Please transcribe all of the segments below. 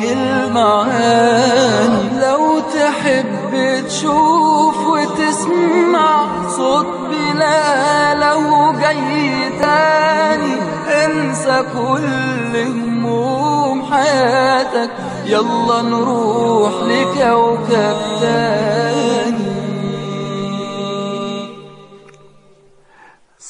فيه المعاني لو تحب تشوف وتسمع صوت بلا لو جاي تاني انسى كل هموم حياتك يلا نروح لكوكب تاني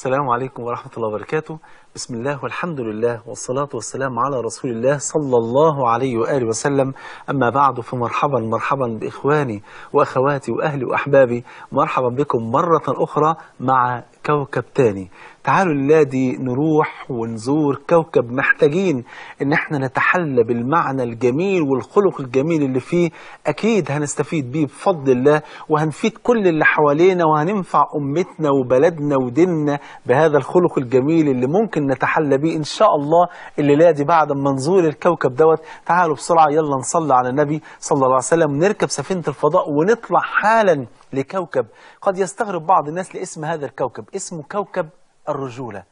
السلام عليكم ورحمة الله وبركاته بسم الله والحمد لله والصلاة والسلام على رسول الله صلى الله عليه وآله وسلم أما بعد فمرحبا مرحبا بإخواني وأخواتي وأهلي وأحبابي مرحبا بكم مرة أخرى مع كوكب تاني تعالوا للادي نروح ونزور كوكب محتاجين ان احنا نتحلى بالمعنى الجميل والخلق الجميل اللي فيه اكيد هنستفيد بيه بفضل الله وهنفيد كل اللي حوالينا وهننفع امتنا وبلدنا وديننا بهذا الخلق الجميل اللي ممكن نتحلى بيه ان شاء الله الليله دي بعد ما نزور الكوكب دوت تعالوا بسرعه يلا نصلي على النبي صلى الله عليه وسلم نركب سفينه الفضاء ونطلع حالا لكوكب قد يستغرب بعض الناس لاسم هذا الكوكب اسمه كوكب الرجولة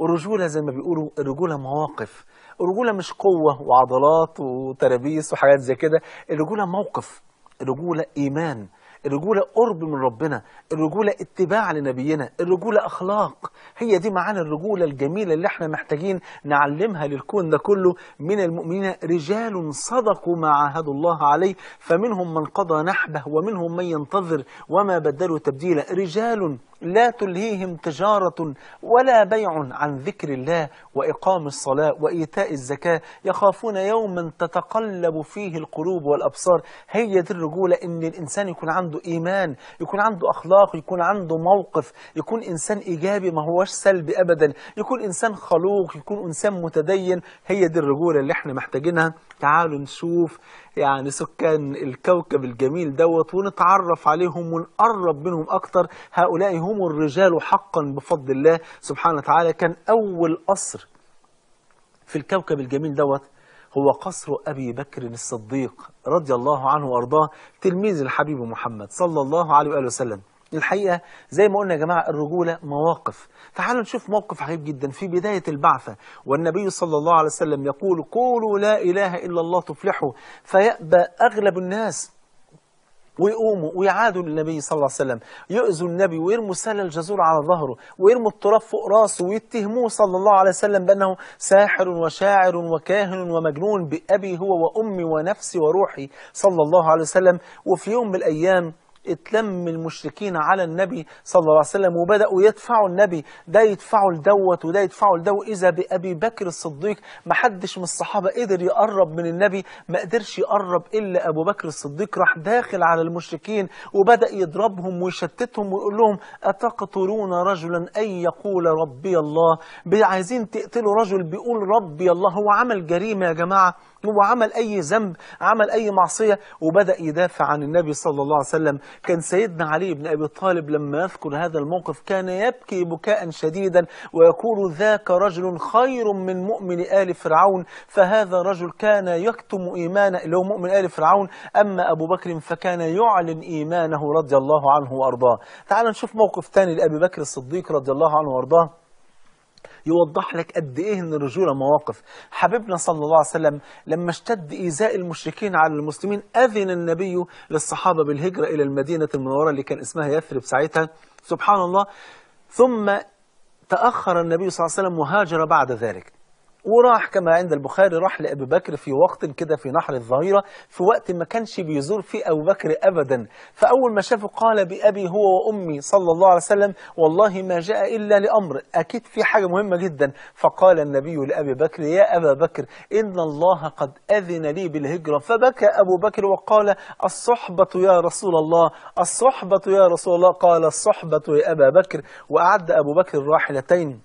الرجولة زي ما بيقولوا الرجولة مواقف الرجولة مش قوة وعضلات وترابيس وحاجات زي كده الرجولة موقف الرجولة إيمان الرجولة قرب من ربنا الرجولة اتباع لنبينا الرجولة أخلاق هي دي معانا الرجولة الجميلة اللي احنا محتاجين نعلمها للكون ده كله من المؤمنين رجال صدقوا ما عاهدوا الله عليه فمنهم من قضى نحبه ومنهم من ينتظر وما بدلوا تبديلا رجال لا تلهيهم تجارة ولا بيع عن ذكر الله وإقام الصلاة وإيتاء الزكاة يخافون يوما تتقلب فيه القلوب والأبصار هي دي الرجولة إن الإنسان يكون عنده إيمان يكون عنده أخلاق يكون عنده موقف يكون إنسان إيجابي ما هوش سلبي أبدا يكون إنسان خلوق يكون إنسان متدين هي دي الرجولة اللي احنا محتاجينها تعالوا نشوف يعني سكان الكوكب الجميل دوت ونتعرف عليهم ونقرب منهم أكتر هؤلاء هم هم الرجال حقا بفضل الله سبحانه وتعالى كان أول قصر في الكوكب الجميل دوت هو قصر أبي بكر الصديق رضي الله عنه وأرضاه تلميذ الحبيب محمد صلى الله عليه وآله وسلم الحقيقة زي ما قلنا يا جماعة الرجولة مواقف تعالوا نشوف موقف عجيب جدا في بداية البعثة والنبي صلى الله عليه وسلم يقول قولوا لا إله إلا الله تفلحوا فيأبى أغلب الناس ويقوموا ويعادوا للنبي صلى الله عليه وسلم يؤذوا النبي ويرموا سهل الجزور على ظهره ويرموا التراب فوق راسه ويتهموه صلى الله عليه وسلم بأنه ساحر وشاعر وكاهن ومجنون بأبي هو وأمي ونفسي وروحي صلى الله عليه وسلم وفي يوم من الأيام اتلم المشركين على النبي صلى الله عليه وسلم وبدأوا يدفعوا النبي ده يدفعوا لدوت وده يدفعوا لدو إذا بأبي بكر الصديق ما حدش من الصحابة قدر يقرب من النبي ما قدرش يقرب إلا أبو بكر الصديق راح داخل على المشركين وبدأ يضربهم ويشتتهم ويقول لهم أتقتلون رجلا أن يقول ربي الله عايزين تقتلوا رجل بيقول ربي الله هو عمل جريمة يا جماعة هو عمل أي ذنب عمل أي معصية وبدأ يدافع عن النبي صلى الله عليه وسلم كان سيدنا علي بن أبي طالب لما يذكر هذا الموقف كان يبكي بكاء شديدا ويقول ذاك رجل خير من مؤمن آل فرعون فهذا رجل كان يكتم إيمانه اللي هو مؤمن آل فرعون أما أبو بكر فكان يعلن إيمانه رضي الله عنه وأرضاه تعال نشوف موقف ثاني لأبي بكر الصديق رضي الله عنه وأرضاه يوضح لك قد ايه ان الرجوله مواقف حبيبنا صلى الله عليه وسلم لما اشتد ايذاء المشركين على المسلمين اذن النبي للصحابه بالهجره الى المدينه المنوره اللي كان اسمها يثرب ساعتها سبحان الله ثم تاخر النبي صلى الله عليه وسلم وهاجر بعد ذلك وراح كما عند البخاري راح لأبي بكر في وقت كده في نحر الظهيرة في وقت ما كانش بيزور فيه أبو بكر أبدا فأول ما شافه قال بأبي هو وأمي صلى الله عليه وسلم والله ما جاء إلا لأمر أكيد في حاجة مهمة جدا فقال النبي لأبي بكر يا أبا بكر إن الله قد أذن لي بالهجرة فبكى أبو بكر وقال الصحبة يا رسول الله الصحبة يا رسول الله قال الصحبة يا أبا بكر وأعد أبو بكر راحلتين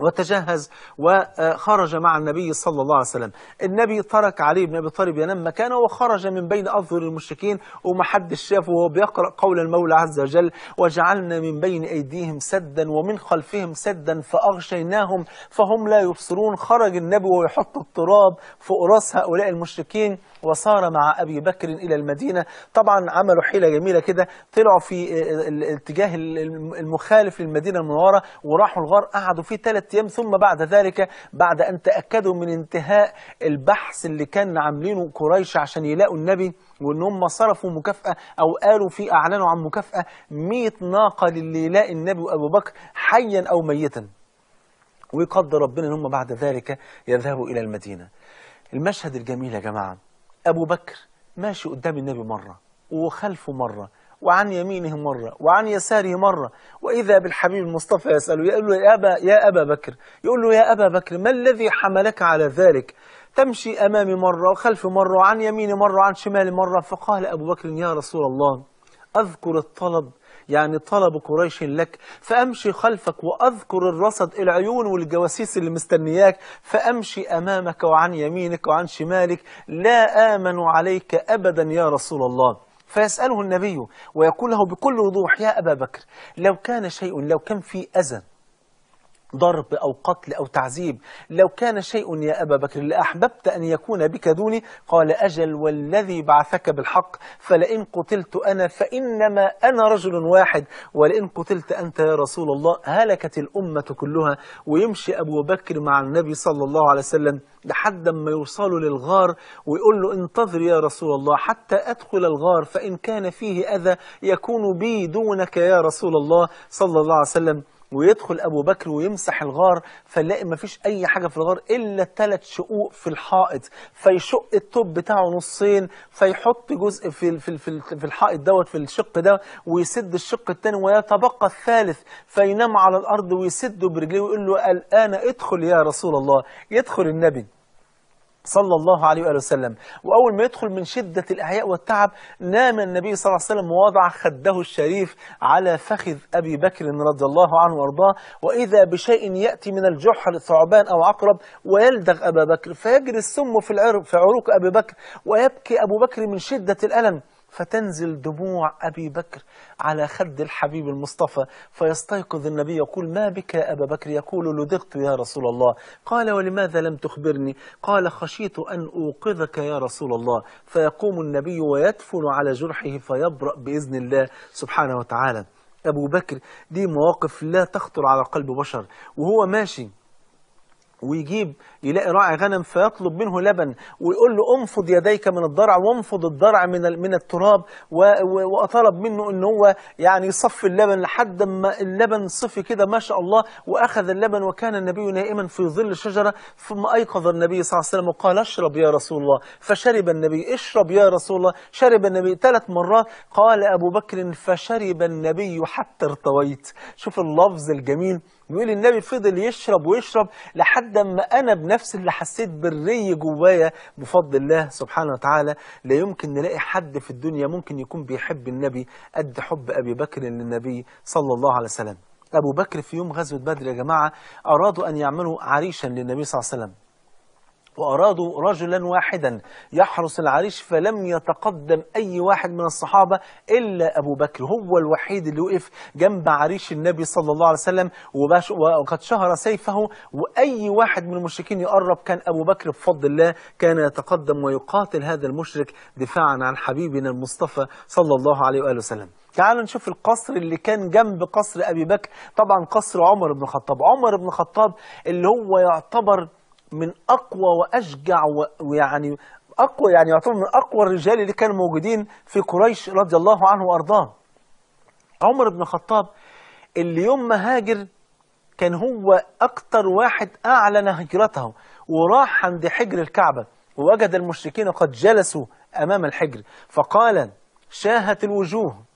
وتجهز وخرج مع النبي صلى الله عليه وسلم النبي ترك علي بن أبي طالب ينام مكانه وخرج من بين أظهر المشركين ومحدش شافه وهو بيقرأ قول المولى عز وجل وجعلنا من بين أيديهم سدا ومن خلفهم سدا فأغشيناهم فهم لا يبصرون خرج النبي ويحط التراب فوق راس هؤلاء المشركين وصار مع أبي بكر إلى المدينة طبعا عملوا حيلة جميلة كده طلعوا في الاتجاه المخالف للمدينة المنورة وراحوا الغار قعدوا فيه ثلاث أيام ثم بعد ذلك بعد أن تأكدوا من انتهاء البحث اللي كان عاملينه قريش عشان يلاقوا النبي وان هم صرفوا مكافاه او قالوا في اعلنوا عن مكافاه 100 ناقه للي يلاقي النبي وابو بكر حيا او ميتا ويقدر ربنا ان هم بعد ذلك يذهبوا الى المدينه المشهد الجميل يا جماعه ابو بكر ماشي قدام النبي مره وخلفه مره وعن يمينه مرة وعن يساره مرة وإذا بالحبيب المصطفى يسأله يقول له يا أبا, يا أبا بكر يقول له يا أبا بكر ما الذي حملك على ذلك تمشي أمامي مرة وخلف مرة وعن يميني مرة وعن شمالي مرة فقال أبو بكر يا رسول الله أذكر الطلب يعني طلب قريش لك فأمشي خلفك وأذكر الرصد العيون والجواسيس اللي مستنياك فأمشي أمامك وعن يمينك وعن شمالك لا آمن عليك أبدا يا رسول الله فيسأله النبي ويقول له بكل وضوح يا أبا بكر لو كان شيء لو كان في أذى ضرب أو قتل أو تعذيب لو كان شيء يا أبا بكر لأحببت أن يكون بك دوني قال أجل والذي بعثك بالحق فلئن قتلت أنا فإنما أنا رجل واحد ولئن قتلت أنت يا رسول الله هلكت الأمة كلها ويمشي أبو بكر مع النبي صلى الله عليه وسلم لحد ما يوصلوا للغار ويقول له انتظر يا رسول الله حتى أدخل الغار فإن كان فيه أذى يكون بي دونك يا رسول الله صلى الله عليه وسلم ويدخل ابو بكر ويمسح الغار فنلاقي مفيش اي حاجه في الغار الا ثلاث شقوق في الحائط فيشق التوب بتاعه نصين فيحط جزء في في في, في الحائط دوت في الشق ده ويسد الشق الثاني ويتبقى الثالث فينام على الارض ويسده برجليه ويقول له الان ادخل يا رسول الله يدخل النبي صلى الله عليه وآله وسلم وأول ما يدخل من شدة الأحياء والتعب نام النبي صلى الله عليه وسلم ووضع خده الشريف على فخذ أبي بكر رضي الله عنه وأرضاه وإذا بشيء يأتي من الجحر ثعبان أو عقرب ويلدغ أبا بكر فيجري السم في, في عروق أبي بكر ويبكي أبو بكر من شدة الألم فتنزل دموع أبي بكر على خد الحبيب المصطفى فيستيقظ النبي يقول ما بك يا أبا بكر يقول لدغت يا رسول الله قال ولماذا لم تخبرني قال خشيت أن أوقظك يا رسول الله فيقوم النبي ويدفن على جرحه فيبرأ بإذن الله سبحانه وتعالى أبو بكر دي مواقف لا تخطر على قلب بشر وهو ماشي ويجيب يلاقي راعي غنم فيطلب منه لبن ويقول له انفض يديك من الضرع وانفض الضرع من من التراب وطلب منه ان هو يعني يصفي اللبن لحد ما اللبن صفي كده ما شاء الله واخذ اللبن وكان النبي نائما في ظل الشجره ثم ايقظ النبي صلى الله عليه وسلم وقال اشرب يا رسول الله فشرب النبي اشرب يا رسول الله شرب النبي ثلاث مرات قال ابو بكر فشرب النبي حتى ارتويت شوف اللفظ الجميل بيقول النبي فضل يشرب ويشرب لحد ما انا نفس اللي حسيت بالري جوايا بفضل الله سبحانه وتعالى لا يمكن نلاقي حد في الدنيا ممكن يكون بيحب النبي قد حب أبي بكر للنبي صلى الله عليه وسلم أبو بكر في يوم غزوة بدر يا جماعة أرادوا أن يعملوا عريشا للنبي صلى الله عليه وسلم وأرادوا رجلا واحدا يحرس العريش فلم يتقدم أي واحد من الصحابة إلا أبو بكر هو الوحيد اللي وقف جنب عريش النبي صلى الله عليه وسلم وقد شهر سيفه وأي واحد من المشركين يقرب كان أبو بكر بفضل الله كان يتقدم ويقاتل هذا المشرك دفاعا عن حبيبنا المصطفى صلى الله عليه وآله وسلم تعالوا نشوف القصر اللي كان جنب قصر أبي بكر طبعا قصر عمر بن الخطاب عمر بن الخطاب اللي هو يعتبر من اقوى واشجع ويعني اقوى يعني يعتبر من اقوى الرجال اللي كانوا موجودين في قريش رضي الله عنه وارضاه عمر بن الخطاب اللي يوم ما هاجر كان هو اكثر واحد اعلن هجرته وراح عند حجر الكعبه ووجد المشركين قد جلسوا امام الحجر فقال شاهت الوجوه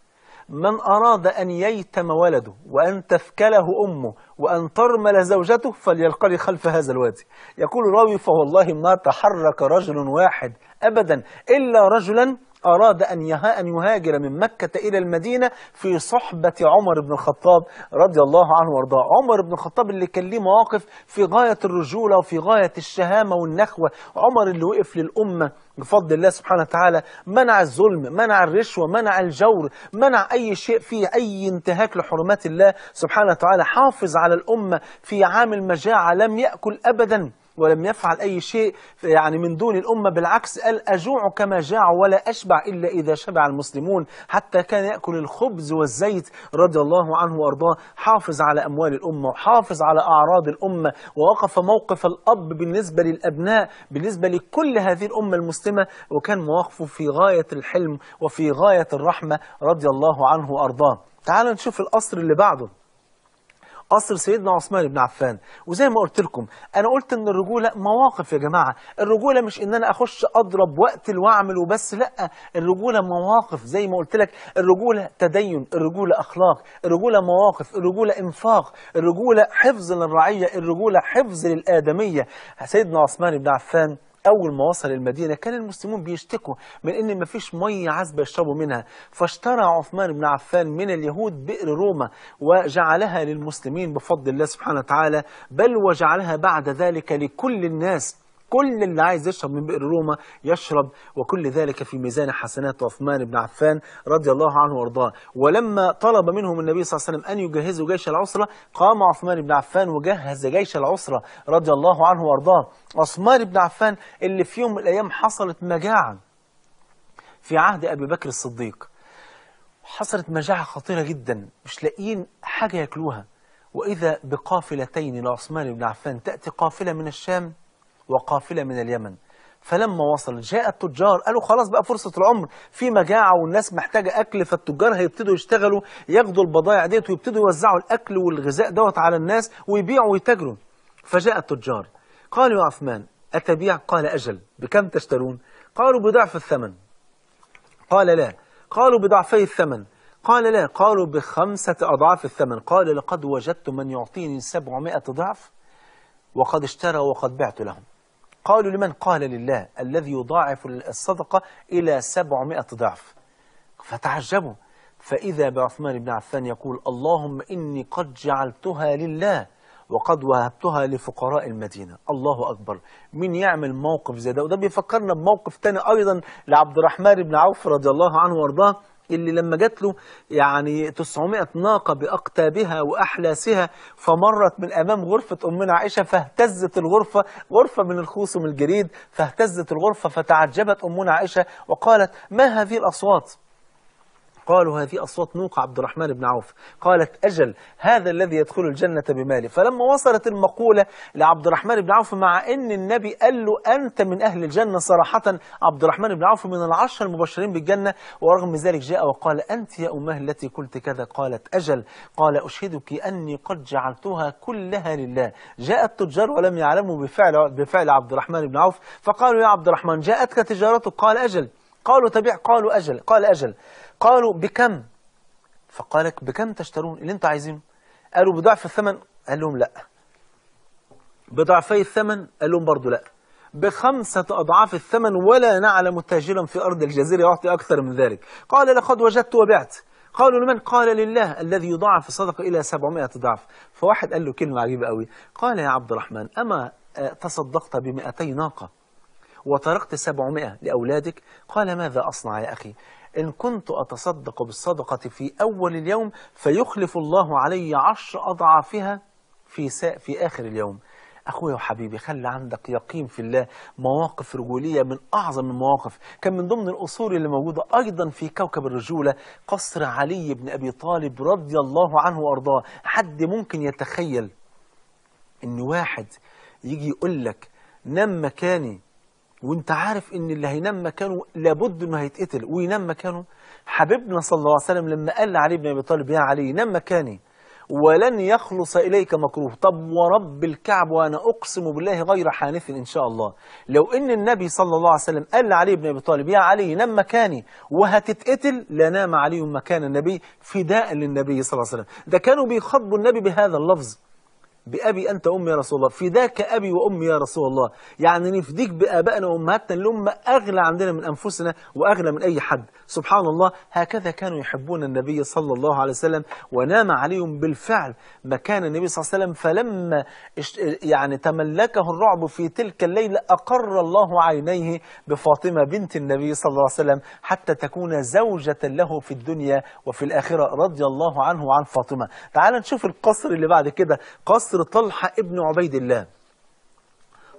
من أراد أن ييتم ولده وأن تفكله أمه وأن ترمل زوجته فليلقلي خلف هذا الوادي يقول الراوي فوالله ما تحرك رجل واحد أبدا إلا رجلا أراد أن يهاجر من مكة إلى المدينة في صحبة عمر بن الخطاب رضي الله عنه وارضاه عمر بن الخطاب اللي كان ليه مواقف في غاية الرجولة وفي غاية الشهامة والنخوة عمر اللي وقف للأمة بفضل الله سبحانه وتعالى منع الظلم منع الرشوة منع الجور منع أي شيء فيه أي انتهاك لحرمات الله سبحانه وتعالى حافظ على الأمة في عام المجاعة لم يأكل أبدا ولم يفعل أي شيء يعني من دون الأمة بالعكس قال أجوع كما جاع ولا أشبع إلا إذا شبع المسلمون حتى كان يأكل الخبز والزيت رضي الله عنه وأرضاه حافظ على أموال الأمة وحافظ على أعراض الأمة ووقف موقف الأب بالنسبة للأبناء بالنسبة لكل هذه الأمة المسلمة وكان مواقفه في غاية الحلم وفي غاية الرحمة رضي الله عنه وأرضاه تعالوا نشوف القصر اللي بعده قصر سيدنا عثمان بن عفان وزي ما قلت لكم انا قلت ان الرجوله مواقف يا جماعه الرجوله مش ان انا اخش اضرب واقتل واعمل وبس لا الرجوله مواقف زي ما قلت لك الرجوله تدين الرجوله اخلاق الرجوله مواقف الرجوله انفاق الرجوله حفظ للرعيه الرجوله حفظ للادميه سيدنا عثمان بن عفان أول ما وصل المدينة كان المسلمون بيشتكوا من إن مفيش مية عذبة يشربوا منها فاشترى عثمان بن عفان من اليهود بئر روما وجعلها للمسلمين بفضل الله سبحانه وتعالى بل وجعلها بعد ذلك لكل الناس كل اللي عايز يشرب من بئر روما يشرب وكل ذلك في ميزان حسنات عثمان بن عفان رضي الله عنه وارضاه ولما طلب منهم النبي صلى الله عليه وسلم أن يجهزوا جيش العسرة قام عثمان بن عفان وجهز جيش العسرة رضي الله عنه وارضاه عثمان بن عفان اللي في يوم من الأيام حصلت مجاعة في عهد أبي بكر الصديق حصلت مجاعة خطيرة جدا مش لاقيين حاجة ياكلوها وإذا بقافلتين لعثمان بن عفان تأتي قافلة من الشام وقافلة من اليمن فلما وصل جاء التجار قالوا خلاص بقى فرصة العمر في مجاعة والناس محتاجة أكل فالتجار هيبتدوا يشتغلوا ياخدوا البضائع ديت ويبتدوا يوزعوا الأكل والغذاء دوت على الناس ويبيعوا ويتاجروا فجاء التجار قالوا يا عثمان أتبيع قال أجل بكم تشترون قالوا بضعف الثمن قال لا قالوا بضعفي الثمن قال لا قالوا بخمسة أضعاف الثمن قال لقد وجدت من يعطيني سبعمائة ضعف وقد اشترى وقد بعت لهم قالوا لمن قال لله الذي يضاعف الصدقة إلى سبعمائة ضعف فتعجبوا فإذا بعثمان بن عفان يقول اللهم إني قد جعلتها لله وقد وهبتها لفقراء المدينة الله أكبر مين يعمل موقف زي ده وده بيفكرنا بموقف تاني أيضا لعبد الرحمن بن عوف رضي الله عنه وارضاه اللي لما جات له يعني 900 ناقة بأقتابها وأحلاسها فمرت من أمام غرفة أمنا عائشة فاهتزت الغرفة غرفة من الخوص ومن الجريد فاهتزت الغرفة فتعجبت أمنا عائشة وقالت ما هذه الأصوات قالوا هذه أصوات نوق عبد الرحمن بن عوف قالت أجل هذا الذي يدخل الجنة بماله فلما وصلت المقولة لعبد الرحمن بن عوف مع أن النبي قال له أنت من أهل الجنة صراحة عبد الرحمن بن عوف من العشر المبشرين بالجنة ورغم ذلك جاء وقال أنت يا أمه التي قلت كذا قالت أجل قال أشهدك أني قد جعلتها كلها لله جاء التجار ولم يعلموا بفعل, بفعل عبد الرحمن بن عوف فقالوا يا عبد الرحمن جاءتك تجارتك قال أجل قالوا تبيع قالوا أجل قال أجل قالوا بكم فقالك بكم تشترون اللي انت عايزينه قالوا بضعف الثمن قال لهم لا بضعفي الثمن قال لهم برضه لا بخمسة أضعاف الثمن ولا نعلم تاجرا في أرض الجزيرة يعطي أكثر من ذلك قال لقد وجدت وبعت قالوا لمن قال لله الذي يضاعف الصدقة إلى 700 ضعف فواحد قال له كلمة عجيبة قوي قال يا عبد الرحمن أما تصدقت ب 200 ناقة وتركت 700 لأولادك قال ماذا أصنع يا أخي إن كنت أتصدق بالصدقة في أول اليوم فيخلف الله علي عشر أضعافها في, في آخر اليوم أخويا وحبيبي خلي عندك يقين في الله مواقف رجولية من أعظم المواقف كان من ضمن الأصول اللي موجودة أيضا في كوكب الرجولة قصر علي بن أبي طالب رضي الله عنه وأرضاه حد ممكن يتخيل إن واحد يجي يقول لك نام مكاني وانت عارف ان اللي هينام مكانه لابد انه هيتقتل وينام مكانه حبيبنا صلى الله عليه وسلم لما قال لعلي بن ابي طالب يا علي نام مكاني ولن يخلص اليك مكروه طب ورب الكعب وانا اقسم بالله غير حانث ان شاء الله لو ان النبي صلى الله عليه وسلم قال لعلي بن ابي طالب يا علي نام مكاني وهتتقتل لنام عليهم مكان النبي فداء للنبي صلى الله عليه وسلم ده كانوا بيخاطبوا النبي بهذا اللفظ بأبي أنت وأمي يا رسول الله فداك أبي وأمي يا رسول الله يعني نفديك بآبائنا وأمهاتنا اللي هم أغلى عندنا من أنفسنا وأغلى من أي حد سبحان الله هكذا كانوا يحبون النبي صلى الله عليه وسلم ونام عليهم بالفعل مكان النبي صلى الله عليه وسلم فلما يعني تملكه الرعب في تلك الليلة أقر الله عينيه بفاطمة بنت النبي صلى الله عليه وسلم حتى تكون زوجة له في الدنيا وفي الآخرة رضي الله عنه وعن فاطمة تعال نشوف القصر اللي بعد كده قصر قصر طلحة ابن عبيد الله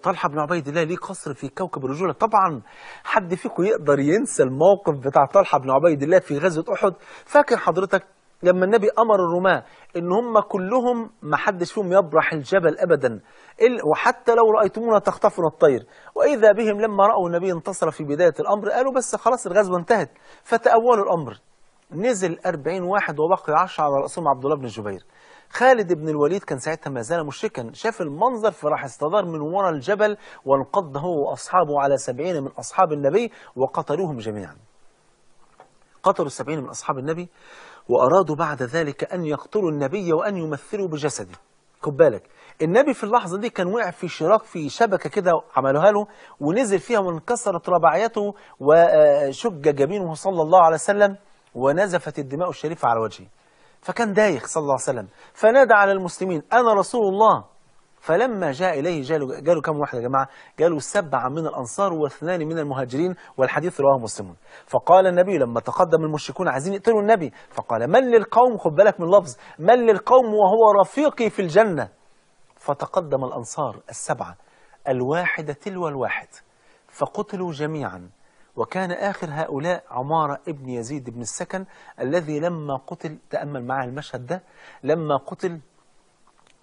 طلحة بن عبيد الله ليه قصر في كوكب الرجولة طبعا حد فيكم يقدر ينسى الموقف بتاع طلحة بن عبيد الله في غزوة أحد فاكر حضرتك لما النبي أمر الرماة إن هم كلهم ما حدش فيهم يبرح الجبل أبدا وحتى لو رأيتمونا تخطفنا الطير وإذا بهم لما رأوا النبي انتصر في بداية الأمر قالوا بس خلاص الغزوة انتهت فتأولوا الأمر نزل 40 واحد وبقي 10 على راسهم عبد الله بن الجبير خالد بن الوليد كان ساعتها ما زال مشركا شاف المنظر فراح استدار من وراء الجبل وانقض هو واصحابه على 70 من اصحاب النبي وقتلوهم جميعا قتلوا 70 من اصحاب النبي وارادوا بعد ذلك ان يقتلوا النبي وان يمثلوا بجسده خد بالك النبي في اللحظه دي كان وقع في شراك في شبكه كده عملوها له ونزل فيها وانكسرت رباعيته وشج جبينه صلى الله عليه وسلم ونزفت الدماء الشريفة على وجهه فكان دايخ صلى الله عليه وسلم فنادى على المسلمين أنا رسول الله فلما جاء إليه جاله, جاله كم واحد يا جماعة جاله سبعة من الأنصار واثنان من المهاجرين والحديث رواه مسلم فقال النبي لما تقدم المشركون عايزين يقتلوا النبي فقال من للقوم خد بالك من اللفظ من للقوم وهو رفيقي في الجنة فتقدم الأنصار السبعة الواحدة تلو الواحد فقتلوا جميعا وكان آخر هؤلاء عمارة ابن يزيد بن السكن الذي لما قتل تأمل معه المشهد ده لما قتل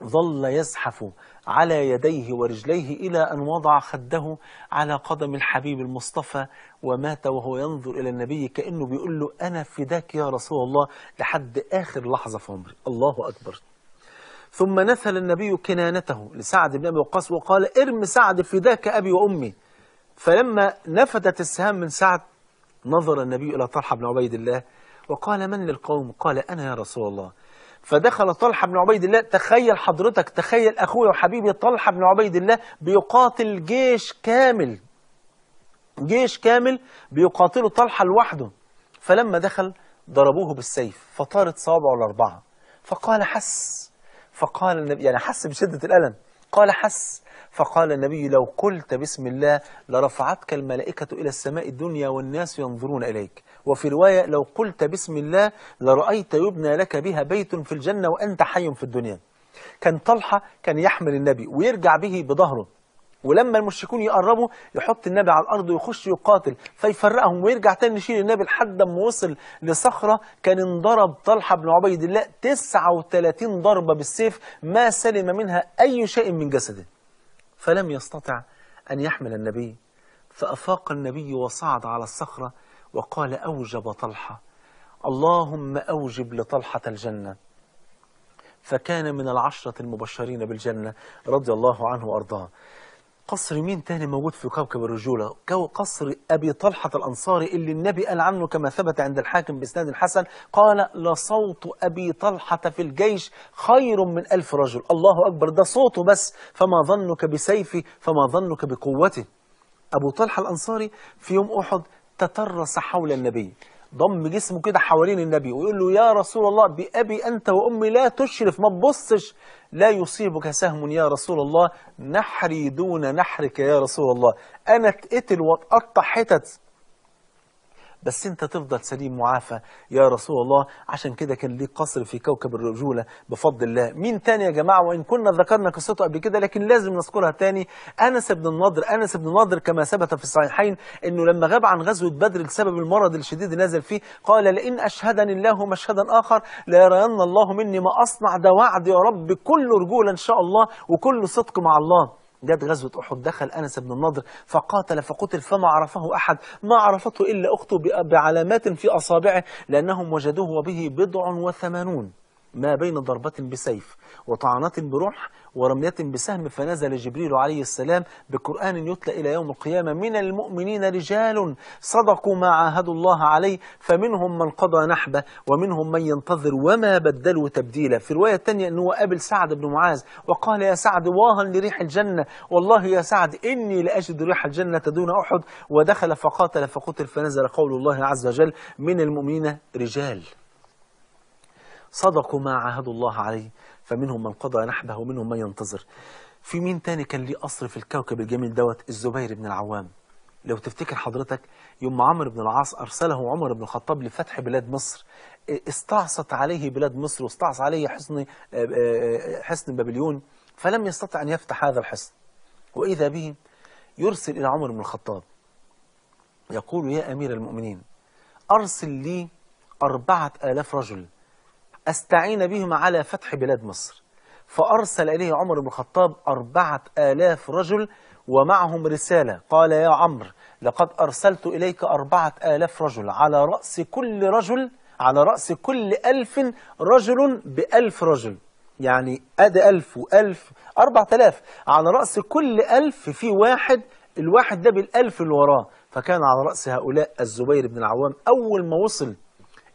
ظل يزحف على يديه ورجليه إلى أن وضع خده على قدم الحبيب المصطفى ومات وهو ينظر إلى النبي كأنه بيقول له أنا فداك يا رسول الله لحد آخر لحظة في عمري الله أكبر ثم نثل النبي كنانته لسعد بن أبي وقاص وقال ارم سعد فداك أبي وأمي فلما نفدت السهام من سعد نظر النبي إلى طلحة بن عبيد الله وقال من للقوم قال أنا يا رسول الله فدخل طلحة بن عبيد الله تخيل حضرتك تخيل أخوي وحبيبي طلحة بن عبيد الله بيقاتل جيش كامل جيش كامل بيقاتله طلحة لوحده فلما دخل ضربوه بالسيف فطارت صوابعه الأربعة فقال حس فقال النبي يعني حس بشدة الألم قال حس فقال النبي لو قلت بسم الله لرفعتك الملائكة إلى السماء الدنيا والناس ينظرون إليك وفي رواية لو قلت بسم الله لرأيت يبنى لك بها بيت في الجنة وأنت حي في الدنيا كان طلحة كان يحمل النبي ويرجع به بظهره ولما المشركون يقربوا يحط النبي على الارض ويخش يقاتل فيفرقهم ويرجع تاني يشيل النبي لحد ما وصل لصخره كان انضرب طلحه بن عبيد الله 39 ضربه بالسيف ما سلم منها اي شيء من جسده فلم يستطع ان يحمل النبي فافاق النبي وصعد على الصخره وقال اوجب طلحه اللهم اوجب لطلحه الجنه فكان من العشره المبشرين بالجنه رضي الله عنه وارضاه قصر مين تاني موجود في كوكب الرجولة قصر أبي طلحة الأنصاري اللي النبي قال عنه كما ثبت عند الحاكم بإسناد الحسن قال لصوت أبي طلحة في الجيش خير من ألف رجل الله أكبر ده صوته بس فما ظنك بسيفه فما ظنك بقوته أبو طلحة الأنصاري في يوم أحد تترس حول النبي ضم جسمه كده حوالين النبي ويقول له يا رسول الله بأبي أنت وأمي لا تشرف ما تبصش لا يصيبك سهم يا رسول الله نحري دون نحرك يا رسول الله أنا اتقتل واتقطع حتت بس انت تفضل سليم معافى يا رسول الله عشان كده كان ليه قصر في كوكب الرجولة بفضل الله مين تاني يا جماعة وإن كنا ذكرنا قصته قبل كده لكن لازم نذكرها تاني أنس بن النضر أنس بن النضر كما ثبت في الصحيحين أنه لما غاب عن غزوة بدر لسبب المرض الشديد نازل فيه قال لئن أشهدني الله مشهدا آخر ليرين الله مني ما أصنع ده وعد يا رب كله رجولة إن شاء الله وكله صدق مع الله جت غزوة أحد دخل أنس بن النضر فقاتل فقتل فما عرفه أحد ما عرفته إلا أخته بعلامات في أصابعه لأنهم وجدوه وبه بضع وثمانون ما بين ضربة بسيف وطعنة بروح ورمية بسهم فنزل جبريل عليه السلام بقرآن يتلى إلى يوم القيامة من المؤمنين رجال صدقوا ما عاهدوا الله عليه فمنهم من قضى نحبه ومنهم من ينتظر وما بدلوا تبديلا في الرواية الثانية أنه قابل سعد بن معاذ وقال يا سعد واها لريح الجنة والله يا سعد إني لأجد ريح الجنة دون أحد ودخل فقاتل فقتل فنزل قول الله عز وجل من المؤمنين رجال صدقوا ما عاهدوا الله عليه فمنهم من قضى نحبه ومنهم من ينتظر في مين تاني كان ليه قصر في الكوكب الجميل دوت الزبير بن العوام لو تفتكر حضرتك يوم عمرو بن العاص أرسله عمر بن الخطاب لفتح بلاد مصر استعصت عليه بلاد مصر واستعص عليه حصن حصن بابليون فلم يستطع أن يفتح هذا الحصن وإذا به يرسل إلى عمر بن الخطاب يقول يا أمير المؤمنين أرسل لي أربعة آلاف رجل أستعين بهم على فتح بلاد مصر فأرسل إليه عمر بن الخطاب أربعة آلاف رجل ومعهم رسالة قال يا عمرو لقد أرسلت إليك أربعة آلاف رجل على رأس كل رجل على رأس كل ألف رجل بألف رجل يعني أدى ألف وألف أربعة آلاف على رأس كل ألف في واحد الواحد ده بالألف اللي وراه فكان على رأس هؤلاء الزبير بن العوام أول ما وصل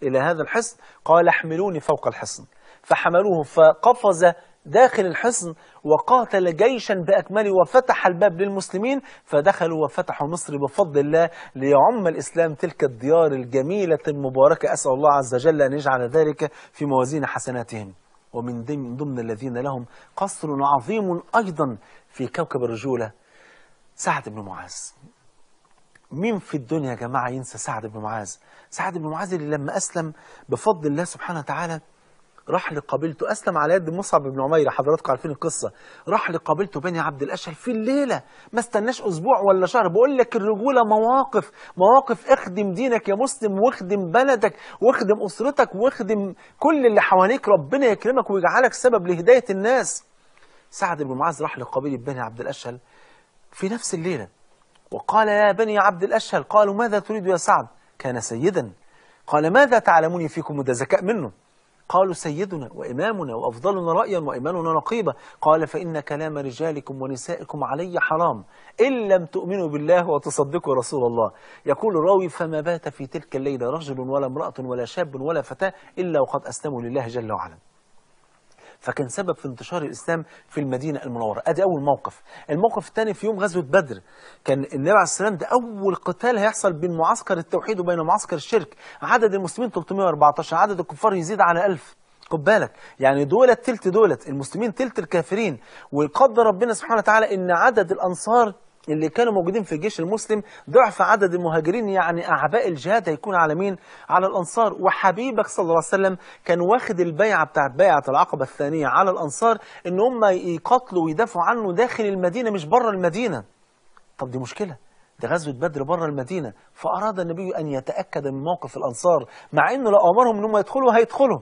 إلى هذا الحصن قال احملوني فوق الحصن فحملوه فقفز داخل الحصن وقاتل جيشا بأكمله وفتح الباب للمسلمين فدخلوا وفتحوا مصر بفضل الله ليعم الإسلام تلك الديار الجميلة المباركة أسأل الله عز وجل أن يجعل ذلك في موازين حسناتهم ومن ضمن الذين لهم قصر عظيم أيضا في كوكب الرجولة سعد بن معاذ مين في الدنيا يا جماعة ينسى سعد بن معاذ سعد بن معاذ اللي لما أسلم بفضل الله سبحانه وتعالى راح لقبيلته أسلم على يد مصعب بن عمير حضراتكم عارفين القصة راح لقبيلته بني عبد الأشهل في الليلة ما استناش أسبوع ولا شهر بقول لك الرجولة مواقف مواقف اخدم دينك يا مسلم واخدم بلدك واخدم أسرتك واخدم كل اللي حواليك ربنا يكرمك ويجعلك سبب لهداية الناس سعد بن معاذ راح لقبيلة بني عبد الأشهل في نفس الليلة وقال يا بني عبد الأشهل قالوا ماذا تريد يا سعد كان سيدا قال ماذا تعلمون فيكم وده ذكاء منه قالوا سيدنا وإمامنا وأفضلنا رأيا وإيماننا نقيبة قال فإن كلام رجالكم ونسائكم علي حرام إن لم تؤمنوا بالله وتصدقوا رسول الله يقول الراوي فما بات في تلك الليلة رجل ولا امرأة ولا شاب ولا فتاة إلا وقد أسلموا لله جل وعلا فكان سبب في انتشار الإسلام في المدينة المنورة أدي أول موقف الموقف الثاني في يوم غزوة بدر كان النبي عليه السلام ده أول قتال هيحصل بين معسكر التوحيد وبين معسكر الشرك عدد المسلمين 314 عدد الكفار يزيد على 1000 خد بالك يعني دولت تلت دولت المسلمين تلت الكافرين وقدر ربنا سبحانه وتعالى ان عدد الانصار اللي كانوا موجودين في الجيش المسلم ضعف عدد المهاجرين يعني أعباء الجهاد هيكون على مين؟ على الأنصار وحبيبك صلى الله عليه وسلم كان واخد البيعة بتاعت بيعة العقبة الثانية على الأنصار إن هم يقاتلوا ويدافعوا عنه داخل المدينة مش بره المدينة طب دي مشكلة ده غزوة بدر بره المدينة فأراد النبي أن يتأكد من موقف الأنصار مع إنه لو أمرهم إنهم يدخلوا هيدخلوا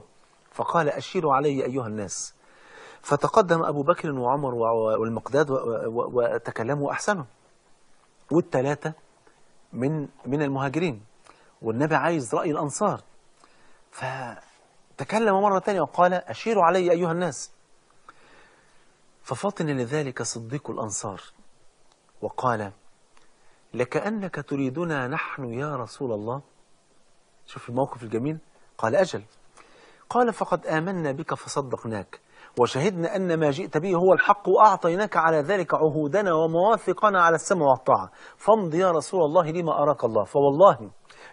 فقال أشيروا علي أيها الناس فتقدم أبو بكر وعمر والمقداد وتكلموا أحسنهم والثلاثة من من المهاجرين والنبي عايز رأي الأنصار فتكلم مرة ثانية وقال أشيروا علي أيها الناس ففطن لذلك صديق الأنصار وقال لكأنك تريدنا نحن يا رسول الله شوف الموقف الجميل قال أجل قال فقد آمنا بك فصدقناك وشهدنا أن ما جئت به هو الحق وأعطيناك على ذلك عهودنا ومواثقنا على السمع والطاعة فامض يا رسول الله لما أراك الله فوالله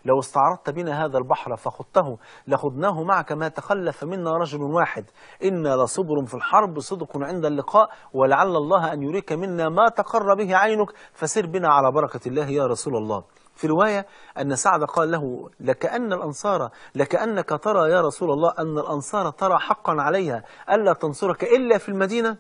لو استعرضت بنا هذا البحر فخضته لخضناه معك ما تخلف منا رجل واحد إنا لصبر في الحرب صدق عند اللقاء ولعل الله أن يريك منا ما تقر به عينك فسر بنا على بركة الله يا رسول الله في رواية أن سعد قال له لكأن الأنصار لكأنك ترى يا رسول الله أن الأنصار ترى حقا عليها ألا تنصرك إلا في المدينة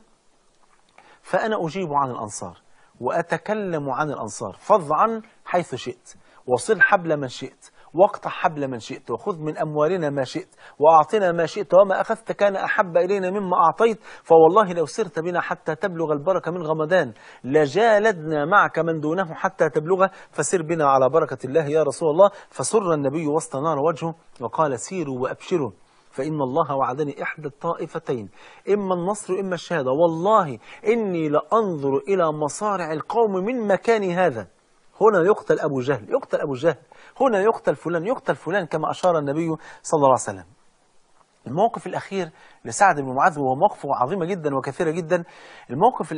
فأنا أجيب عن الأنصار وأتكلم عن الأنصار فضعا حيث شئت وصل حبل من شئت واقطع حبل من شئت وخذ من أموالنا ما شئت وأعطنا ما شئت وما أخذت كان أحب إلينا مما أعطيت فوالله لو سرت بنا حتى تبلغ البركة من غمدان لجالدنا معك من دونه حتى تبلغه فسر بنا على بركة الله يا رسول الله فسر النبي وسط نار وجهه وقال سيروا وأبشروا فإن الله وعدني إحدى الطائفتين إما النصر إما الشهادة والله إني لأنظر إلى مصارع القوم من مكاني هذا هنا يقتل أبو جهل يقتل أبو جهل هنا يقتل فلان يقتل فلان كما أشار النبي صلى الله عليه وسلم الموقف الأخير لسعد بن معاذ وهو موقف عظيمة جدا وكثيرة جدا الموقف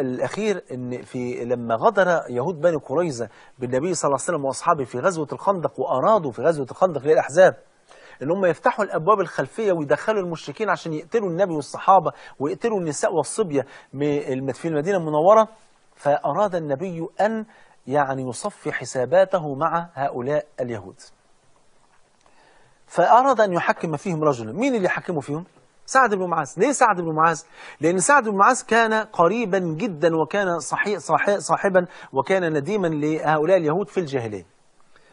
الأخير إن في لما غدر يهود بني قريظة بالنبي صلى الله عليه وسلم وأصحابه في غزوة الخندق وأرادوا في غزوة الخندق للأحزاب ان هم يفتحوا الابواب الخلفيه ويدخلوا المشركين عشان يقتلوا النبي والصحابه ويقتلوا النساء والصبيه في المدينه المنوره فاراد النبي ان يعني يصفي حساباته مع هؤلاء اليهود فأراد أن يحكم فيهم رجلا مين اللي يحكمه فيهم؟ سعد بن معاذ ليه سعد بن معاذ لان سعد بن معاذ كان قريبا جدا وكان صحيح صحيح صاحبا وكان نديما لهؤلاء اليهود في الجاهليه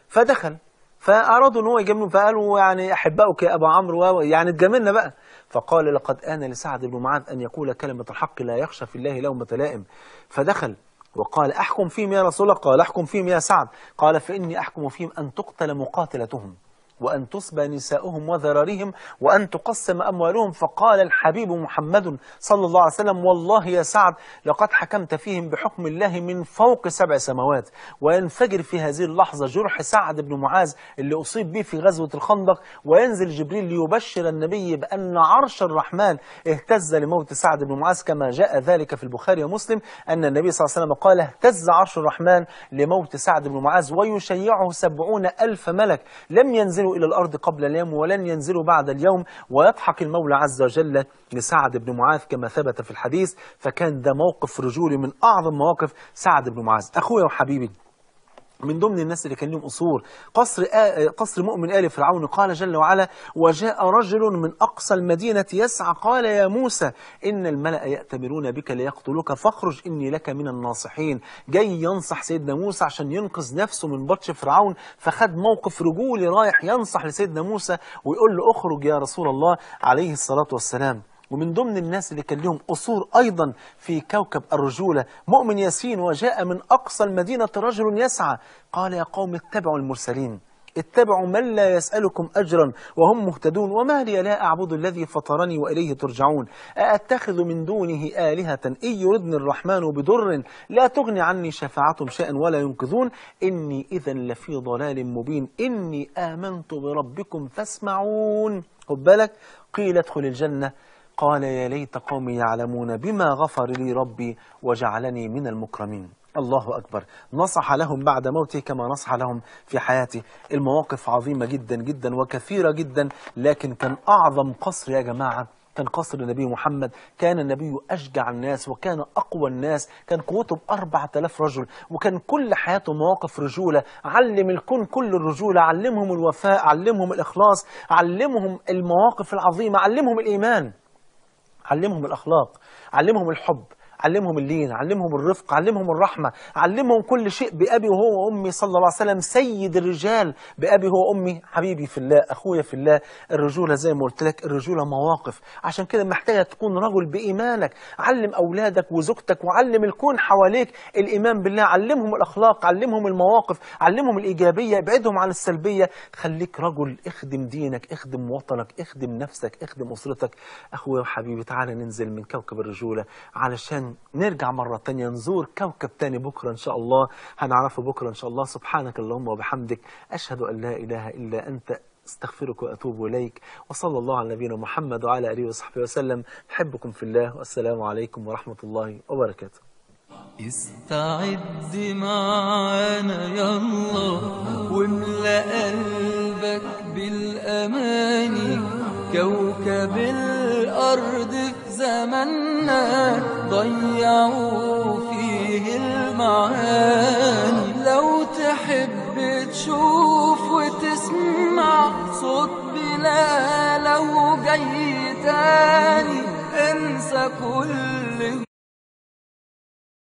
فدخل فارادوا ان هو يجاملهم فقالوا يعني احبائك يا ابا عمرو يعني اتجاملنا بقى فقال لقد ان لسعد بن معاذ ان يقول كلمه الحق لا يخشى في الله لومه لائم فدخل وقال أحكم فيهم يا رسول الله قال أحكم فيهم يا سعد قال فإني أحكم فيهم أن تقتل مقاتلتهم وأن تصبى نساؤهم وذراريهم وأن تقسم أموالهم فقال الحبيب محمد صلى الله عليه وسلم والله يا سعد لقد حكمت فيهم بحكم الله من فوق سبع سماوات وينفجر في هذه اللحظة جرح سعد بن معاذ اللي أصيب به في غزوة الخندق وينزل جبريل ليبشر النبي بأن عرش الرحمن اهتز لموت سعد بن معاذ كما جاء ذلك في البخاري ومسلم أن النبي صلى الله عليه وسلم قال اهتز عرش الرحمن لموت سعد بن معاذ ويشيعه سبعون ألف ملك لم ينزل ينزلوا إلى الأرض قبل اليوم ولن ينزلوا بعد اليوم ويضحك المولى عز وجل لسعد بن معاذ كما ثبت في الحديث فكان ده موقف رجولي من أعظم مواقف سعد بن معاذ أخويا وحبيبي من ضمن الناس اللي كان لهم قصور قصر, قصر مؤمن آل فرعون قال جل وعلا وجاء رجل من أقصى المدينة يسعى قال يا موسى إن الملأ يأتمرون بك ليقتلوك فاخرج إني لك من الناصحين جاي ينصح سيدنا موسى عشان ينقذ نفسه من بطش فرعون فخد موقف رجولي رايح ينصح لسيدنا موسى ويقول له اخرج يا رسول الله عليه الصلاة والسلام ومن ضمن الناس اللي كان لهم قصور أيضا في كوكب الرجولة مؤمن ياسين وجاء من أقصى المدينة رجل يسعى قال يا قوم اتبعوا المرسلين اتبعوا من لا يسألكم أجرا وهم مهتدون وما لي لا أعبد الذي فطرني وإليه ترجعون أأتخذ من دونه آلهة إن يردني الرحمن بضر لا تغني عني شفاعتهم شيئا ولا ينقذون إني إذا لفي ضلال مبين إني آمنت بربكم فاسمعون خد بالك قيل ادخل الجنة قال يا ليت قومي يعلمون بما غفر لي ربي وجعلني من المكرمين الله أكبر نصح لهم بعد موته كما نصح لهم في حياته المواقف عظيمة جدا جدا وكثيرة جدا لكن كان أعظم قصر يا جماعة كان قصر النبي محمد كان النبي أشجع الناس وكان أقوى الناس كان قوته بأربعة آلاف رجل وكان كل حياته مواقف رجولة علم الكون كل الرجولة علمهم الوفاء علمهم الإخلاص علمهم المواقف العظيمة علمهم الإيمان علمهم الأخلاق علمهم الحب علمهم اللين علمهم الرفق علمهم الرحمة علمهم كل شيء بأبي وهو وأمي صلى الله عليه وسلم سيد الرجال بأبي هو أمي حبيبي في الله أخويا في الله الرجولة زي ما قلت لك الرجولة مواقف عشان كده محتاجة تكون رجل بإيمانك علم أولادك وزوجتك وعلم الكون حواليك الإيمان بالله علمهم الأخلاق علمهم المواقف علمهم الإيجابية ابعدهم عن السلبية خليك رجل اخدم دينك اخدم وطنك اخدم نفسك اخدم أسرتك أخويا وحبيبي تعالى ننزل من كوكب الرجولة علشان نرجع مرة تانية نزور كوكب تاني بكرة إن شاء الله هنعرفه بكرة إن شاء الله سبحانك اللهم وبحمدك أشهد أن لا إله إلا أنت استغفرك وأتوب إليك وصلى الله على نبينا محمد وعلى آله وصحبه وسلم أحبكم في الله والسلام عليكم ورحمة الله وبركاته استعد معانا يالله واملأ قلبك بالأماني كوكب الأرض في زمننا ضيعوا فيه المعاني لو تحب تشوف وتسمع صوت بلا لو جاي تاني انسى كل